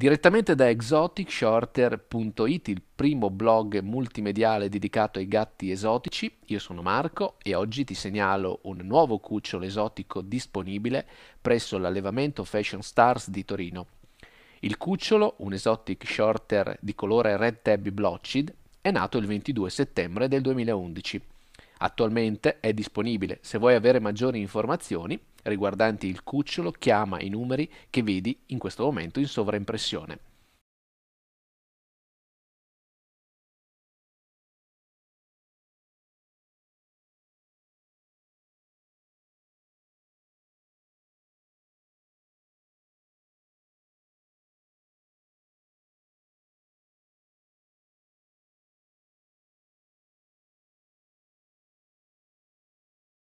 direttamente da exoticshorter.it, il primo blog multimediale dedicato ai gatti esotici. Io sono Marco e oggi ti segnalo un nuovo cucciolo esotico disponibile presso l'allevamento Fashion Stars di Torino. Il cucciolo, un esotic shorter di colore Red Tabby Blotched, è nato il 22 settembre del 2011. Attualmente è disponibile, se vuoi avere maggiori informazioni, riguardanti il cucciolo chiama i numeri che vedi in questo momento in sovraimpressione.